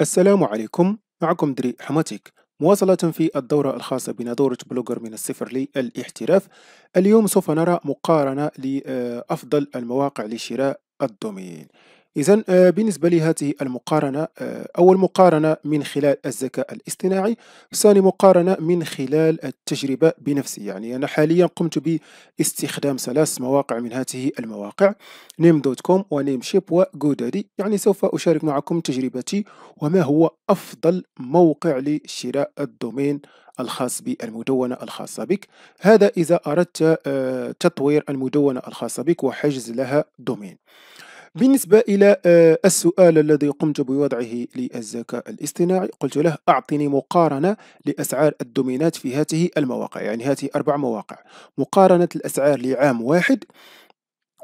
السلام عليكم معكم دري حماتيك مواصلة في الدورة الخاصة دورة بلوجر من الصفر للاحتراف اليوم سوف نرى مقارنة لأفضل المواقع لشراء الدومين إذا آه، بالنسبة لهذه المقارنة آه، أول مقارنة من خلال الذكاء الاصطناعي ثاني مقارنة من خلال التجربة بنفسي يعني أنا حاليا قمت باستخدام ثلاث مواقع من هذه المواقع نيم دوت كوم ونيم شيب وجودادي يعني سوف أشارك معكم تجربتي وما هو أفضل موقع لشراء الدومين الخاص بالمدونة الخاصة بك هذا إذا أردت آه، تطوير المدونة الخاصة بك وحجز لها دومين بالنسبة إلى آه، السؤال الذي قمت بوضعه للذكاء الاصطناعي قلت له أعطني مقارنة لأسعار الدومينات في هذه المواقع يعني هذه أربع مواقع مقارنة الأسعار لعام واحد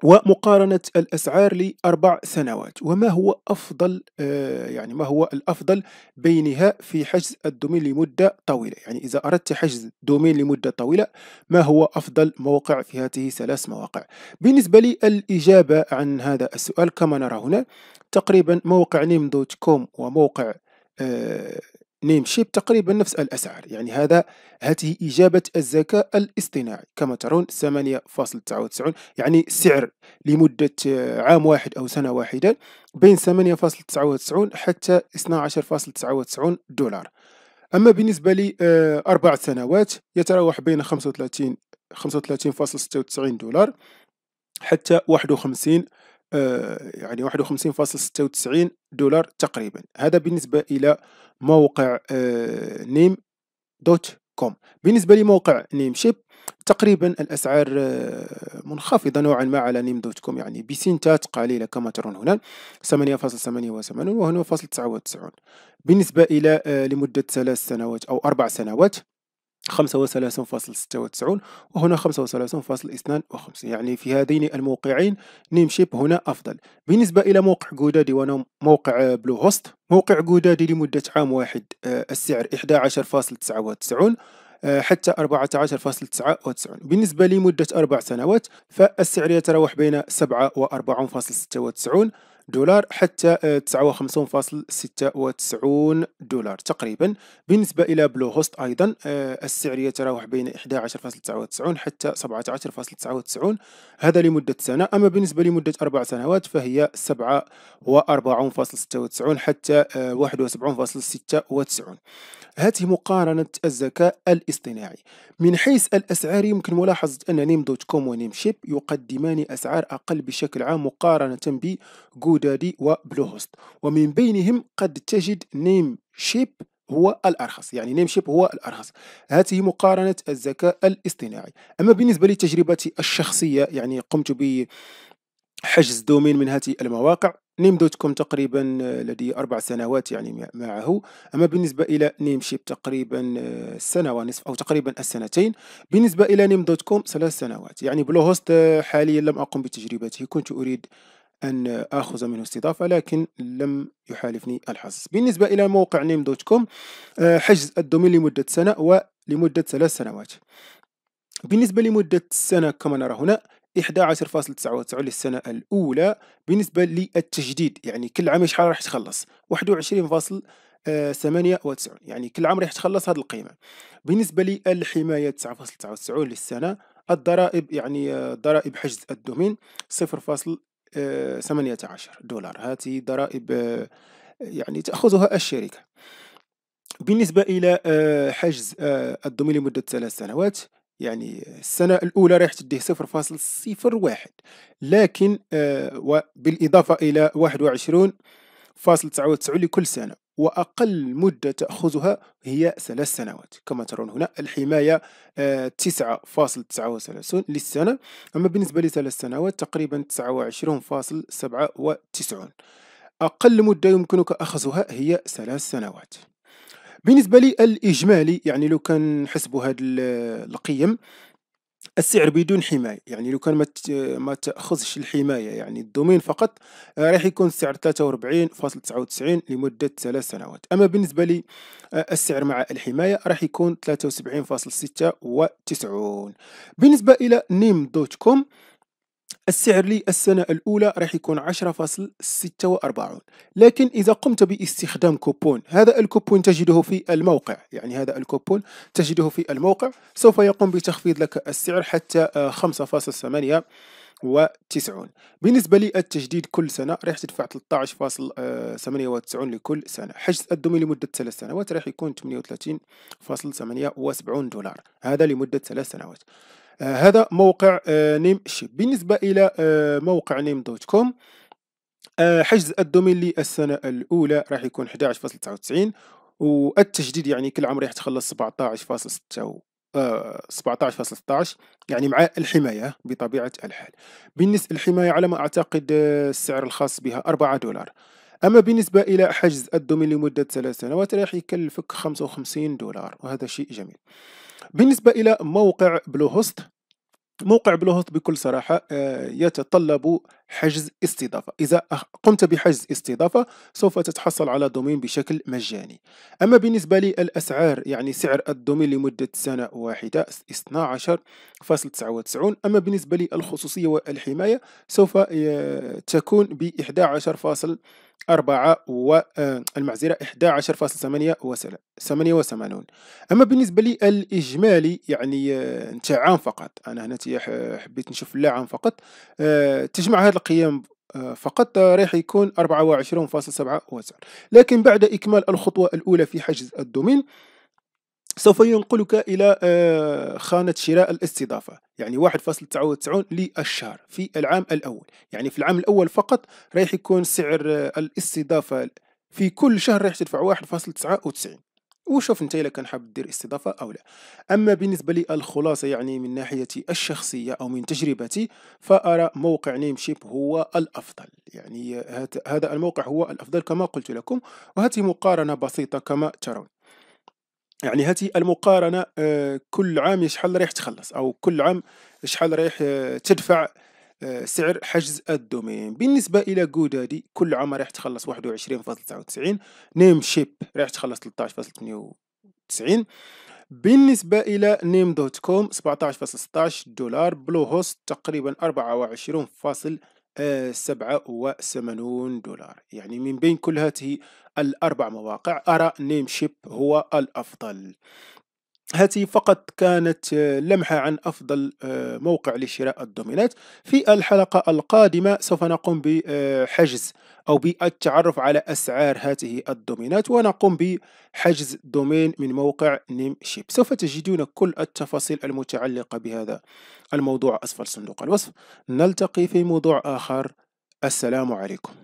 ومقارنة الأسعار لأربع سنوات وما هو أفضل آه، يعني ما هو الأفضل بينها في حجز الدومين لمدة طويلة يعني إذا أردت حجز دومين لمدة طويلة ما هو أفضل موقع في هذه ثلاث مواقع بالنسبة لي الإجابة عن هذا السؤال كما نرى هنا تقريبا موقع نيم دوت كوم وموقع آه، نيم شيب تقريبا نفس الأسعار يعني هذا هذه إجابة الذكاء الاصطناعي كما ترون 8.99 يعني سعر لمدة آه، عام واحد أو سنة واحدة بين 8.99 حتى 12.99 دولار أما بالنسبة لي آه، أربع سنوات يتراوح بين 35 35.96 دولار حتى 51 آه، يعني 51.96 دولار تقريبا هذا بالنسبة إلى موقع آه، نيم دوت كوم بالنسبة لموقع نيم شيب تقريبا الأسعار آه، منخفضة نوعا ما على نيم دوت كوم يعني بسنتات قليلة كما ترون هنا 8.88 وهنا فاصل 99 بالنسبة إلى لمدة ثلاث سنوات أو أربع سنوات 35.96 وهنا 35.52 يعني في هذين الموقعين نيمشيب هنا أفضل بالنسبة إلى موقع جودادي موقع بلو هوست موقع جودادي لمدة عام واحد آه، السعر 11.99 آه، حتى 14.99 بالنسبة لمدة أربع سنوات فالسعر يتراوح بين 7 و 4.96 دولار حتى 59.96 آه، دولار تقريبا بالنسبة إلى بلو هوست أيضا آه، السعر يتراوح بين 11.99 حتى 17.99 هذا لمدة سنة أما بالنسبة لمدة أربع سنوات فهي 47.96 حتى 71.96 آه، هذه مقارنة الذكاء الاصطناعي من حيث الأسعار يمكن ملاحظة أن نيم دوت كوم ونيم شيب يقدمان أسعار أقل بشكل عام مقارنة بجوجل يودادي وبلوهوست هوست ومن بينهم قد تجد نيم شيب هو الارخص يعني نيم شيب هو الارخص هذه مقارنه الذكاء الاصطناعي اما بالنسبه لتجربتي الشخصيه يعني قمت ب حجز دومين من هذه المواقع نيم دوت كوم تقريبا لدي أربع سنوات يعني معه أما بالنسبة إلى نيم شيب تقريبا سنة ونصف أو تقريبا السنتين بالنسبة إلى نيم دوت كوم ثلاث سنوات يعني بلو هوست حاليا لم أقم بتجربته كنت أريد أن آخذ منه استضافة لكن لم يحالفني الحظ بالنسبة إلى موقع نيم دوت كوم آه، حجز الدومين لمدة سنة ولمدة ثلاث سنوات بالنسبة لمدة السنة كما نرى هنا 11.99 للسنة الأولى بالنسبة للتجديد يعني كل عام شحال راح تخلص 21.98 آه، يعني كل عام راح تخلص هذه القيمة بالنسبة للحماية 9.99 للسنة الضرائب يعني آه، ضرائب حجز الدومين 0.99 18 دولار هذه ضرائب آه، يعني تأخذها الشركة بالنسبة إلى آه، حجز آه، الضمير لمدة ثلاث سنوات يعني السنة الأولى رايح تديه 0.01 لكن وبالإضافة إلى 21 فاصل 99 لكل سنة وأقل مدة تأخذها هي ثلاث سنوات كما ترون هنا الحماية تسعة آه، تسعة فاصل وثلاثون للسنة أما بالنسبة لثلاث سنوات تقريبا تسعة فاصل سبعة وتسعون أقل مدة يمكنك أخذها هي ثلاث سنوات بالنسبة للإجمالي يعني لو كان حسبوا هذه القيم السعر بدون حماية يعني لو كان ما تأخذش الحماية يعني الدومين فقط آه، راح يكون السعر 43.99 لمدة ثلاث سنوات أما بالنسبة لي آه، السعر مع الحماية راح يكون 73.96 بالنسبة إلى نيم دوت كوم السعر للسنة الأولى راح يكون 10.46 لكن إذا قمت باستخدام كوبون هذا الكوبون تجده في الموقع يعني هذا الكوبون تجده في الموقع سوف يقوم بتخفيض لك السعر حتى 5.8 آه، وتسعون بالنسبة للتجديد كل سنة راح تدفع 13.98 آه، لكل سنة حجز الدومين لمدة ثلاث سنوات راح يكون 38.78 دولار هذا لمدة ثلاث سنوات آه، هذا موقع آه، نيم شيب بالنسبة إلى آه، موقع نيم دوت كوم حجز الدومين للسنة الأولى راح يكون 11.99 والتجديد يعني كل عام راح تخلص 17.6 17.16 يعني مع الحماية بطبيعة الحال بالنسبة للحماية على ما أعتقد السعر الخاص بها 4 دولار أما بالنسبة إلى حجز الدومين لمدة ثلاث سنوات راح يكلفك 55 دولار وهذا شيء جميل بالنسبة إلى موقع بلوهوست موقع بلوهوست بكل صراحة آه، يتطلب حجز استضافة إذا قمت بحجز استضافة سوف تتحصل على دومين بشكل مجاني أما بالنسبة للأسعار يعني سعر الدومين لمدة سنة واحدة 12.99 أما بالنسبة للخصوصية والحماية سوف تكون ب 11. أربعة و آه، المعزرة 11.88 أما بالنسبة للإجمالي يعني آه، نتاع عام فقط أنا هنا حبيت نشوف لا عام فقط آه، تجمع هذه هذا القيام آه، فقط آه، راح يكون 24.7 لكن بعد إكمال الخطوة الأولى في حجز الدومين سوف ينقلك إلى آه، خانة شراء الاستضافة يعني 1.99 للشهر في العام الأول يعني في العام الأول فقط راح يكون سعر الاستضافة في كل شهر راح تدفع 1.99 وشوف انت الا كان حاب دير استضافه او لا اما بالنسبه لي الخلاصه يعني من ناحيتي الشخصيه او من تجربتي فارى موقع نيم شيب هو الافضل يعني هذا الموقع هو الافضل كما قلت لكم وهذه مقارنه بسيطه كما ترون يعني هذه المقارنه آه، كل عام شحال رايح تخلص او كل عام شحال رايح آه، تدفع سعر حجز الدومين بالنسبه الى جودادي كل عام راح تخلص 21.99 نيم شيب راح تخلص 13.98 بالنسبة إلى نيم دوت كوم 17.16 دولار بلو هوست تقريبا 24.87 آه، دولار يعني من بين كل هذه الأربع مواقع أرى نيم شيب هو الأفضل هذه فقط كانت آه، لمحة عن أفضل آه، موقع لشراء الدومينات في الحلقة القادمة سوف نقوم بحجز آه، أو بالتعرف على أسعار هذه الدومينات ونقوم بحجز دومين من موقع نيم شيب سوف تجدون كل التفاصيل المتعلقة بهذا الموضوع أسفل صندوق الوصف نلتقي في موضوع آخر السلام عليكم